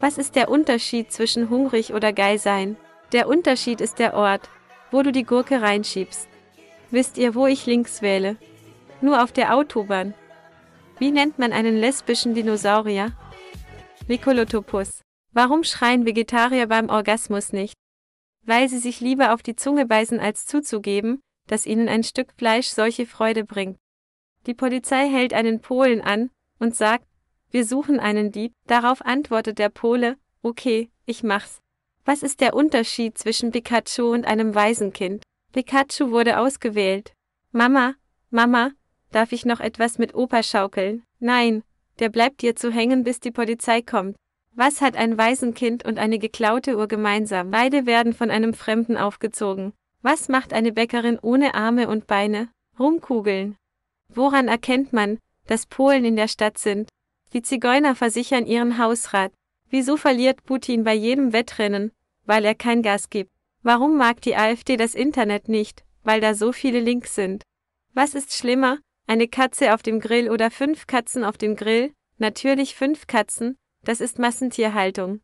Was ist der Unterschied zwischen hungrig oder geil sein? Der Unterschied ist der Ort, wo du die Gurke reinschiebst. Wisst ihr, wo ich links wähle? Nur auf der Autobahn. Wie nennt man einen lesbischen Dinosaurier? Nicolotopus. Warum schreien Vegetarier beim Orgasmus nicht? Weil sie sich lieber auf die Zunge beißen, als zuzugeben, dass ihnen ein Stück Fleisch solche Freude bringt. Die Polizei hält einen Polen an und sagt, wir suchen einen Dieb. Darauf antwortet der Pole, okay, ich mach's. Was ist der Unterschied zwischen Pikachu und einem Waisenkind? Pikachu wurde ausgewählt. Mama, Mama, darf ich noch etwas mit Opa schaukeln? Nein, der bleibt dir zu hängen, bis die Polizei kommt. Was hat ein Waisenkind und eine geklaute Uhr gemeinsam? Beide werden von einem Fremden aufgezogen. Was macht eine Bäckerin ohne Arme und Beine? Rumkugeln. Woran erkennt man, dass Polen in der Stadt sind? Die Zigeuner versichern ihren Hausrat. Wieso verliert Putin bei jedem Wettrennen? Weil er kein Gas gibt. Warum mag die AfD das Internet nicht? Weil da so viele Links sind. Was ist schlimmer? Eine Katze auf dem Grill oder fünf Katzen auf dem Grill? Natürlich fünf Katzen, das ist Massentierhaltung.